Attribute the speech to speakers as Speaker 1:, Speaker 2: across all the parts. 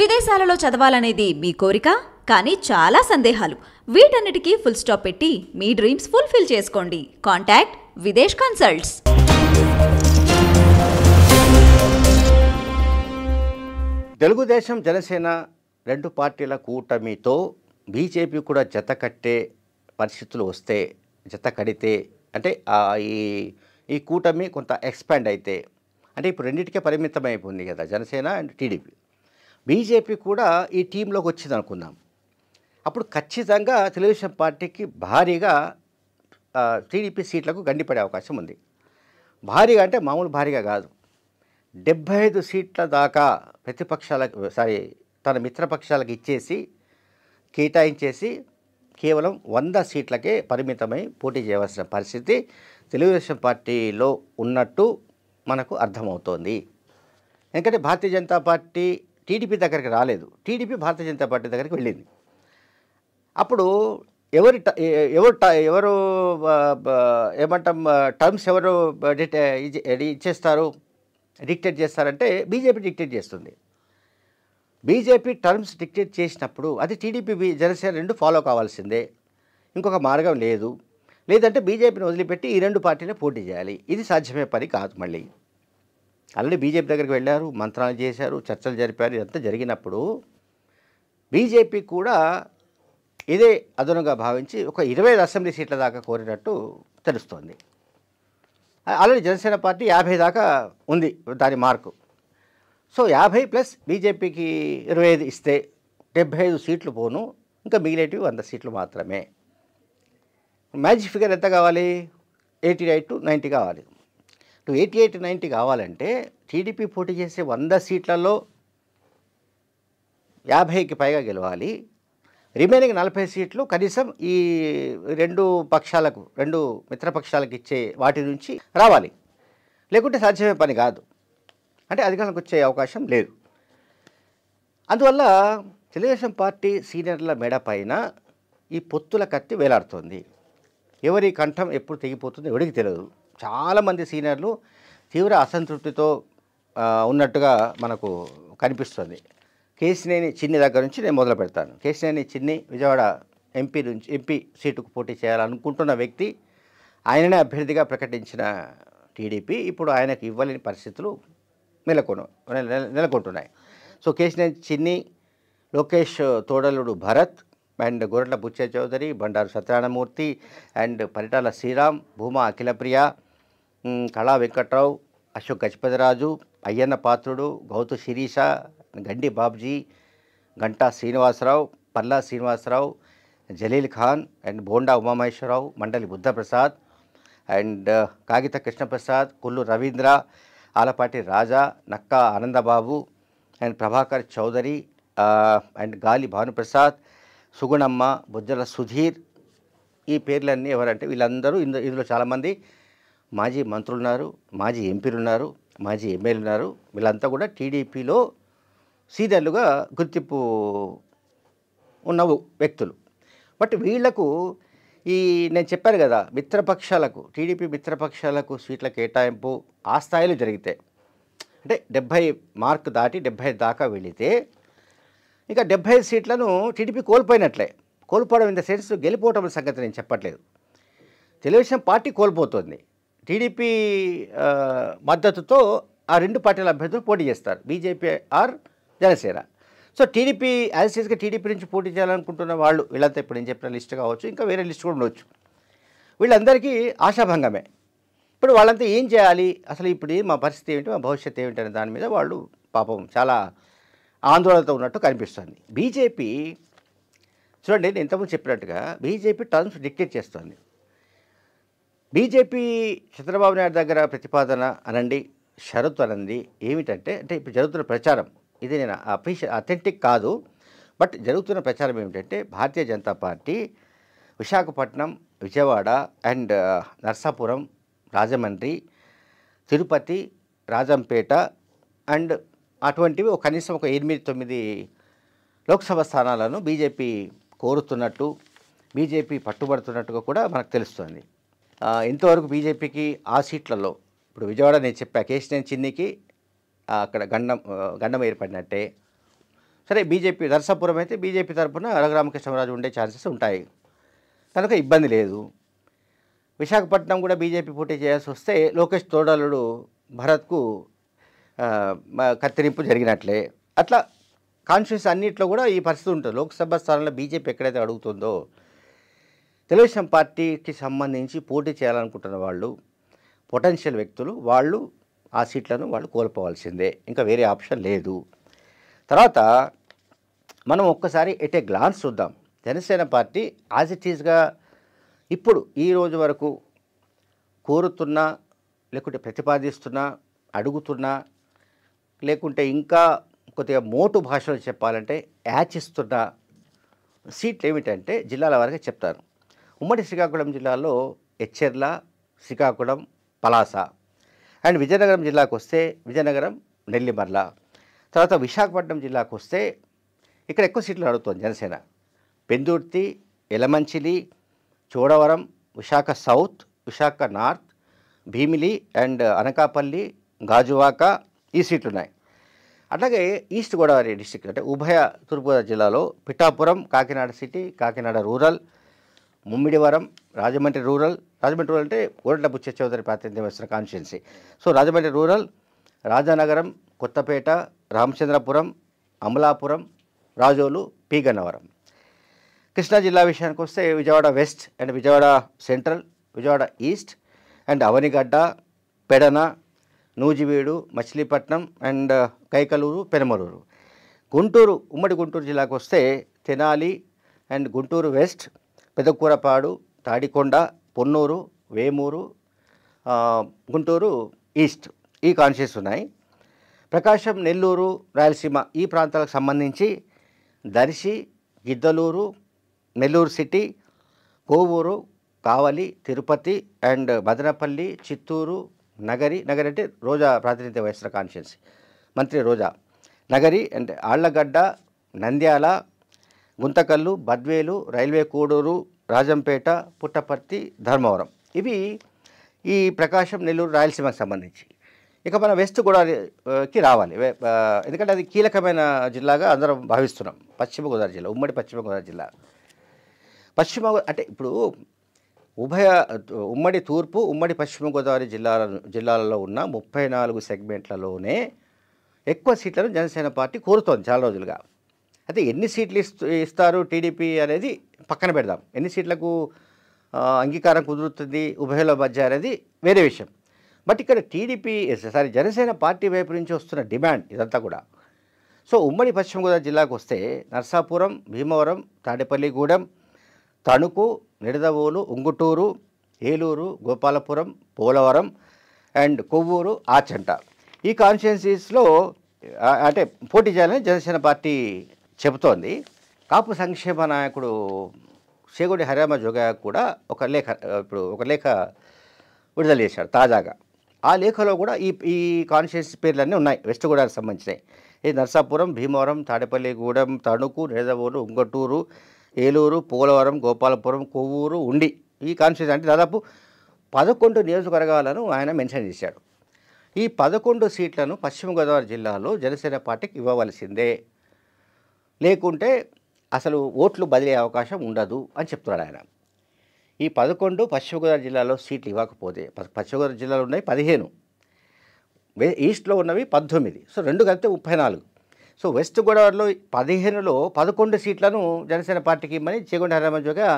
Speaker 1: విదేశాలలో చదవాలనేది మీ కోరిక కానీ చాలా సందేహాలు వీటన్నిటికీ ఫుల్ స్టాప్ పెట్టి మీ డ్రీమ్స్ ఫుల్ఫిల్ చేసుకోండి కాంటాక్ట్ విదేశ్ కన్సల్ట్స్ తెలుగుదేశం జనసేన రెండు పార్టీల కూటమితో బీజేపీ కూడా జత కట్టే పరిస్థితులు వస్తే జత కడితే అంటే ఈ ఈ కూటమి కొంత ఎక్స్పాండ్ అయితే అంటే ఇప్పుడు రెండింటికే పరిమితం అయిపోయింది కదా జనసేన అండ్ టీడీపీ బీజేపీ కూడా ఈ టీంలోకి వచ్చింది అనుకుందాం అప్పుడు ఖచ్చితంగా తెలుగుదేశం పార్టీకి భారీగా టీడీపీ సీట్లకు గండిపడే అవకాశం ఉంది భారీగా అంటే మామూలు భారీగా కాదు డెబ్బై ఐదు సీట్ల దాకా ప్రతిపక్షాలకు సారీ తన మిత్రపక్షాలకు ఇచ్చేసి కేటాయించేసి కేవలం వంద సీట్లకే పరిమితమై పోటీ చేయవలసిన పరిస్థితి తెలుగుదేశం పార్టీలో ఉన్నట్టు మనకు అర్థమవుతోంది ఎందుకంటే భారతీయ జనతా పార్టీ టీడీపీ దగ్గరికి రాలేదు టీడీపీ భారతీయ జనతా పార్టీ దగ్గరికి వెళ్ళింది అప్పుడు ఎవరి ఎవరు ఎవరు ఏమంటాం టర్మ్స్ ఎవరు ఇచ్చేస్తారు డిక్టేట్ చేస్తారంటే బీజేపీ డిక్టేట్ చేస్తుంది బీజేపీ టర్మ్స్ డిక్టేట్ చేసినప్పుడు అది టీడీపీ జనసేన రెండు ఫాలో కావాల్సిందే ఇంకొక మార్గం లేదు లేదంటే బీజేపీని వదిలిపెట్టి ఈ రెండు పార్టీలే పోటీ చేయాలి ఇది సాధ్యమే పని కాదు మళ్ళీ ఆల్రెడీ బీజేపీ దగ్గరికి వెళ్ళారు మంత్రాలు చేశారు చర్చలు జరిపారు ఇదంతా జరిగినప్పుడు బీజేపీ కూడా ఇదే అదనంగా భావించి ఒక ఇరవై ఐదు అసెంబ్లీ సీట్ల దాకా కోరినట్టు తెలుస్తోంది ఆల్రెడీ జనసేన పార్టీ యాభై దాకా ఉంది దాని మార్కు సో యాభై ప్లస్ బీజేపీకి ఇరవై ఐదు ఇస్తే డెబ్బై ఐదు సీట్లు పోను ఇంకా మిగిలేటివి వంద సీట్లు మాత్రమే మ్యాజిక్ ఫిగర్ ఎంత కావాలి ఎయిటీ ఎయిట్ టు నైంటీ కావాలి ఎయిటీ ఎయిట్ నైంటీ కావాలంటే టీడీపీ పోటీ చేసే వంద సీట్లలో యాభైకి పైగా గెలవాలి రిమైనింగ్ నలభై సీట్లు కనీసం ఈ రెండు పక్షాలకు రెండు మిత్రపక్షాలకు ఇచ్చే వాటి నుంచి రావాలి లేకుంటే సాధ్యమే పని కాదు అంటే అధికారంలోకి వచ్చే అవకాశం లేదు అందువల్ల తెలుగుదేశం పార్టీ సీనియర్ల మెడ పైన ఈ పొత్తుల కత్తి వేలాడుతోంది ఎవరి కంఠం ఎప్పుడు తెగిపోతుందో ఎవరికి తెలియదు చాలామంది సీనియర్లు తీవ్ర అసంతృప్తితో ఉన్నట్టుగా మనకు కనిపిస్తుంది కేసినేని చిన్ని దగ్గర నుంచి నేను మొదలు పెడతాను కేసినేని చిన్ని విజయవాడ ఎంపీ నుంచి ఎంపీ సీటుకు పోటీ చేయాలనుకుంటున్న వ్యక్తి ఆయననే అభ్యర్థిగా ప్రకటించిన టీడీపీ ఇప్పుడు ఆయనకు ఇవ్వలేని పరిస్థితులు నెలకొను నెలకొంటున్నాయి సో కేసినేని చిన్ని Lokesh తోడలుడు Bharat and Gorrela Butche Chowdary Bandaru Satyanarayanamurthy and Paritala Sriram Bhuma Akhilapriya Kala Venkatrao Ashok Gajapathiraju Ayyanna Patrudu Gouthu Sirisha Gandi Babji Ganta Srinivasarao Palla Srinivasarao Jaleel Khan and Bonda Umamaheswararao Mandali Buddhaprasad and Kagitha Krishnaprasad Kullu Ravindra Alapati Raja Nakka Anandbabu and Prabhakar Chowdary and Gali Bhanuprasad Sugunamma బుజ్జల Sudheer ఈ పేర్లన్నీ ఎవరంటే వీళ్ళందరూ ఇందులో చాలామంది మాజీ మంత్రులున్నారు మాజీ ఎంపీలున్నారు మాజీ ఎమ్మెల్యే ఉన్నారు వీళ్ళంతా కూడా టీడీపీలో సీనియర్లుగా గుర్తింపు ఉన్న వ్యక్తులు బట్ వీళ్లకు ఈ నేను చెప్పాను కదా మిత్రపక్షాలకు టీడీపీ మిత్రపక్షాలకు సీట్ల కేటాయింపు ఆ స్థాయిలో జరిగితే అంటే డెబ్భై మార్క్ దాటి డెబ్భై దాకా వెళితే ఇంకా డెబ్భై సీట్లను టీడీపీ కోల్పోయినట్లే కోల్పోవడం ఇంత సెన్స్ గెలిపోవటం సంగతి నేను చెప్పట్లేదు తెలుగుదేశం పార్టీ కోల్పోతుంది టీడీపీ మద్దతుతో ఆ రెండు పార్టీల అభ్యర్థులు పోటీ చేస్తారు BJP or Janasena so TDP as TDP నుంచి పోటీ చేయాలనుకుంటున్న వాళ్ళు వీళ్ళంతా ఇప్పుడు నేను చెప్పిన లిస్ట్ కావచ్చు ఇంకా వేరే లిస్ట్ కూడా ఉండవచ్చు వీళ్ళందరికీ ఆశాభంగమే ఇప్పుడు వాళ్ళంతా ఏం చేయాలి అసలు ఇప్పుడు మా పరిస్థితి ఏమిటి మా భవిష్యత్తు ఏమిటి అనే దాని మీద వాళ్ళు పాపం చాలా ఆందోళనతో ఉన్నట్టు కనిపిస్తుంది బీజేపీ చూడండి నేను ఇంతకుముందు చెప్పినట్టుగా బీజేపీ టర్మ్స్ డిక్టేట్ చేస్తుంది బీజేపీ చంద్రబాబు నాయుడు దగ్గర ప్రతిపాదన అనండి షరతు అనండి ఏమిటంటే అంటే ఇప్పుడు జరుగుతున్న ప్రచారం ఇది నేను అఫీషియల్ అథెంటిక్ కాదు బట్ జరుగుతున్న ప్రచారం ఏమిటంటే Bharatiya Janata party Visakhapatnam Vijayawada and Narsapuram Rajahmundry Tirupati Rajampet and అటువంటివి కనీసం ఒక ఎనిమిది తొమ్మిది లోక్సభ స్థానాలను బీజేపీ కోరుతున్నట్టు బీజేపీ పట్టుబడుతున్నట్టుగా కూడా మనకు తెలుస్తుంది ఇంతవరకు బీజేపీకి ఆ సీట్లలో ఇప్పుడు విజయవాడ నేను చెప్పా కేసీఆర్ చిన్నికి అక్కడ గండం గండం ఏర్పడినట్టే సరే బీజేపీ నరసాపురం అయితే బీజేపీ తరఫున రఘురామకృష్ణరాజు ఉండే ఛాన్సెస్ ఉంటాయి కనుక ఇబ్బంది లేదు విశాఖపట్నం కూడా బీజేపీ పోటీ చేయాల్సి వస్తే లోకేష్ తోడలుడు భరత్కు కత్తిరింపు జరిగినట్లే అట్లా కాన్స్టిట్యూన్స్ అన్నింటిలో కూడా ఈ పరిస్థితి ఉంటుంది లోక్సభ స్థానంలో బీజేపీ ఎక్కడైతే అడుగుతుందో తెలుగుదేశం పార్టీకి సంబంధించి పోటీ చేయాలనుకుంటున్న వాళ్ళు పొటెన్షియల్ వ్యక్తులు వాళ్ళు ఆ సీట్లను వాళ్ళు కోల్పోవాల్సిందే ఇంకా వేరే ఆప్షన్ లేదు తర్వాత మనం ఒక్కసారి ఎట్ గ్లాన్స్ చూద్దాం జనసేన పార్టీ యాజ్ ఇట్ ఈజ్గా ఇప్పుడు ఈ రోజు వరకు కోరుతున్నా లేకుంటే ప్రతిపాదిస్తున్నా అడుగుతున్నా లేకుంటే ఇంకా కొద్దిగా మోటు భాషలో చెప్పాలంటే యాచిస్తున్న సీట్లు ఏమిటంటే జిల్లాల వారికి చెప్తాను ఉమ్మడి శ్రీకాకుళం జిల్లాలో ఎచ్చెర్ల శ్రీకాకుళం పలాస అండ్ విజయనగరం జిల్లాకు వస్తే విజయనగరం నెల్లిమర్ల తర్వాత విశాఖపట్నం జిల్లాకు వస్తే ఇక్కడ ఎక్కువ సీట్లు అడుగుతోంది Janasena Pendurthi Yelamanchili Chodavaram Visakha south Visakha north Bheemili and Anakapalli Gajuwaka ఈ సీట్లు ఉన్నాయి అట్లాగే ఈస్ట్ గోదావరి డిస్టిక్ అంటే ఉభయ తూర్పుగోదావరి జిల్లాలో Pithapuram Kakinada city Kakinada rural Mummidivaram Rajahmundry rural Rajahmundry rural అంటే బుచ్చే చౌదరి ప్రాతినిధ్యం వహిస్తున్న constituency so Rajahmundry rural Rajanagaram Kothapeta Ramachandrapuram Amalapuram Razole P Gannavaram Krishna జిల్లా విషయానికి వస్తే Vijayawada west and Vijayawada central Vijayawada east and Avanigadda Pedana Nuzvid Machilipatnam and Kaikaluru Penamaluru Guntur ఉమ్మడి గుంటూరు జిల్లాకు వస్తే Tenali and Guntur west Pedakurapadu Tadikonda Ponnur Vemuru Guntur east ఈ కాన్షియస్ ఉన్నాయి ప్రకాశం నెల్లూరు రాయలసీమ ఈ ప్రాంతాలకు సంబంధించి దర్శి గిద్దలూరు నెల్లూరు సిటీ కోవూరు కావలి తిరుపతి అండ్ భద్రపల్లి చిత్తూరు నగరి నగరి అంటే రోజా ప్రాతినిధ్యం వహిస్తున్న కాన్షియన్సీ మంత్రి రోజా నగరి అంటే ఆళ్లగడ్డ నంద్యాల గుంతకల్లు బద్వేలు రైల్వే కోడూరు రాజంపేట పుట్టపర్తి ధర్మవరం ఇవి ఈ ప్రకాశం నెల్లూరు రాయలసీమకు సంబంధించి ఇక మన వెస్ట్ గోదావరికి రావాలి ఎందుకంటే అది కీలకమైన జిల్లాగా అందరం భావిస్తున్నాం పశ్చిమ గోదావరి జిల్లా ఉమ్మడి పశ్చిమ గోదావరి జిల్లా పశ్చిమ అంటే ఇప్పుడు ఉభయ ఉమ్మడి తూర్పు ఉమ్మడి పశ్చిమ గోదావరి జిల్లాల జిల్లాలలో ఉన్న ముప్పై నాలుగు సెగ్మెంట్లలోనే ఎక్కువ సీట్లను జనసేన పార్టీ కోరుతోంది చాలా రోజులుగా అయితే ఎన్ని సీట్లు ఇస్తారు టీడీపీ అనేది పక్కన పెడదాం ఎన్ని సీట్లకు అంగీకారం కుదురుతుంది ఉభయల మధ్య అనేది వేరే విషయం బట్ ఇక్కడ టీడీపీ సారీ జనసేన పార్టీ వైపు నుంచి వస్తున్న డిమాండ్ ఇదంతా కూడా సో ఉమ్మడి పశ్చిమ గోదావరి జిల్లాకు వస్తే నర్సాపురం భీమవరం తాడేపల్లిగూడెం తణుకు నిడదవోలు ఉంగుటూరు ఏలూరు గోపాలపురం పోలవరం అండ్ కొవ్వూరు ఆచంట ఈ కాన్స్టిట్యున్సీస్లో అంటే పోటీ చేయాలని జనసేన పార్టీ చెబుతోంది కాపు సంక్షేమ నాయకుడు చేగుడి హరిరామ జోగా కూడా ఒక లేఖ ఇప్పుడు ఒక లేఖ విడుదల చేశాడు తాజాగా ఆ లేఖలో కూడా ఈ ఈ కాన్షియస్ పేర్లన్నీ ఉన్నాయి వెస్ట్ గోదావరికి సంబంధించినవి ఇది నర్సాపురం భీమవరం తాడేపల్లిగూడెం తణుకు నేదవూరు ఉంగటూరు ఏలూరు పోలవరం గోపాలపురం కొవ్వూరు ఉండి ఈ కాన్షియస్ అంటే దాదాపు పదకొండు నియోజకవర్గాలను ఆయన మెన్షన్ చేశాడు ఈ పదకొండు సీట్లను పశ్చిమ గోదావరి జిల్లాలో జనసేన పార్టీకి ఇవ్వవలసిందే లేకుంటే అసలు ఓట్లు బదిలీ అవకాశం ఉండదు అని చెప్తున్నాడు ఆయన ఈ పదకొండు పశ్చిమగోదావరి జిల్లాలో సీట్లు ఇవ్వకపోతే పశ్చిమగోదావరి జిల్లాలో ఉన్నాయి పదిహేను ఈస్ట్లో ఉన్నవి పద్దెనిమిది సో రెండు కలిపితే ముప్పై నాలుగు సో వెస్ట్ గోదావరిలో పదిహేనులో పదకొండు సీట్లను జనసేన పార్టీకి ఇమ్మని చేగొండ హరమంజుగా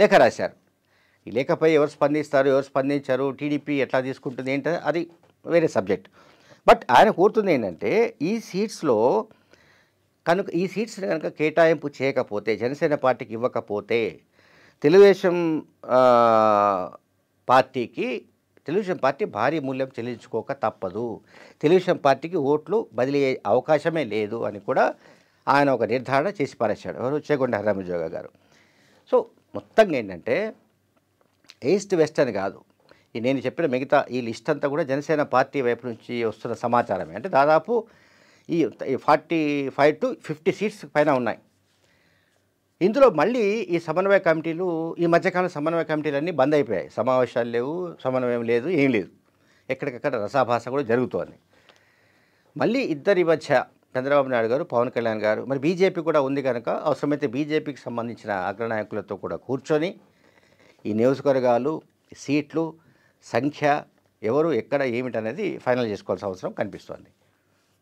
Speaker 1: లేఖ రాశారు ఈ లేఖపై ఎవరు స్పందిస్తారు ఎవరు స్పందించారు టీడీపీ ఎట్లా తీసుకుంటుంది ఏంటంటే అది వేరే సబ్జెక్ట్ బట్ ఆయన కోరుతుంది ఏంటంటే ఈ సీట్స్లో కనుక ఈ సీట్స్ కనుక కేటాయింపు చేయకపోతే జనసేన పార్టీకి ఇవ్వకపోతే తెలుగుదేశం పార్టీకి తెలుగుదేశం పార్టీ భారీ మూల్యం చెల్లించుకోక తప్పదు తెలుగుదేశం పార్టీకి ఓట్లు బదిలీ అవకాశమే లేదు అని కూడా ఆయన ఒక నిర్ధారణ చేసి పారేశాడు ఎవరు చేగొండ హరామజోగ గారు సో మొత్తంగా ఏంటంటే ఈస్ట్ వెస్ట్ అని కాదు నేను చెప్పిన మిగతా ఈ లిస్ట్ అంతా కూడా జనసేన పార్టీ వైపు నుంచి వస్తున్న సమాచారమే అంటే దాదాపు ఈ forty five to fifty seats పైన ఉన్నాయి ఇందులో మళ్ళీ ఈ సమన్వయ కమిటీలు ఈ మధ్యకాలం సమన్వయ కమిటీలన్నీ బంద్ అయిపోయాయి సమావేశాలు లేవు సమన్వయం లేదు ఏం లేదు ఎక్కడికక్కడ రసాభాష కూడా జరుగుతోంది మళ్ళీ ఇద్దరి మధ్య చంద్రబాబు నాయుడు గారు పవన్ కళ్యాణ్ గారు మరి బీజేపీ కూడా ఉంది కనుక అవసరమైతే బీజేపీకి సంబంధించిన అగ్రనాయకులతో కూడా కూర్చొని ఈ నియోజకవర్గాలు సీట్లు సంఖ్య ఎవరు ఎక్కడ ఏమిటనేది ఫైనల్ చేసుకోవాల్సిన అవసరం కనిపిస్తోంది